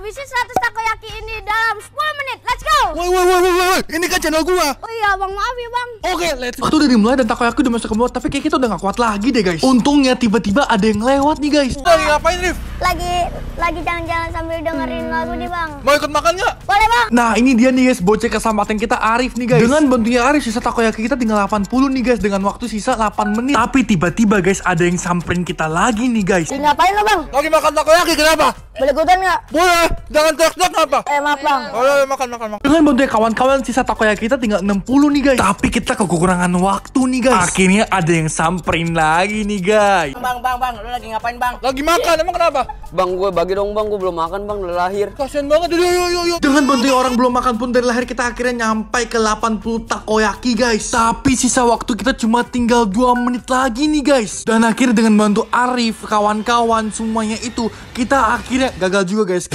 habisi 100 takoyaki ini dalam 10 menit. Let's go. Woi woi woi woi, woi, ini kan channel gua. Oh, ya bang maaf ya bang Oke okay, let's go Itu udah dimulai dan takoyaki udah masuk ke mulut Tapi kayak kita udah gak kuat lagi deh guys Untungnya tiba-tiba ada yang lewat nih guys Wah. Lagi ngapain Rif? Lagi lagi jalan-jalan sambil dengerin hmm. lagu nih bang Mau ikut makan gak? Boleh bang Nah ini dia nih guys bocah kesempatan kita Arif nih guys Dengan bantunya Arif sisa takoyaki kita tinggal 80 nih guys Dengan waktu sisa 8 menit Tapi tiba-tiba guys ada yang samperin kita lagi nih guys Lagi ngapain lo bang? Lagi makan takoyaki kenapa? Boleh ikutan gak? Boleh Jangan teriak-teriak apa? Eh maaf bang ya, makan makan makan Dengan bantunya kawan-kawan sisa takoyaki kita tinggal 60 nih guys. Tapi kita kekurangan waktu nih guys. Akhirnya ada yang samperin lagi nih guys. Bang, bang, bang, lu lagi ngapain bang? Lagi makan, emang kenapa? Bang, gue bagi dong bang, gue belum makan bang, udah lahir. Kasian banget, yuk, yuk, yuk, yuk. Dengan bantuin orang belum makan pun dari lahir, kita akhirnya nyampe ke 80 takoyaki guys. Tapi sisa waktu kita cuma tinggal 2 menit lagi nih guys. Dan akhirnya dengan bantu Arif, kawan-kawan, semuanya itu, kita akhirnya gagal juga guys.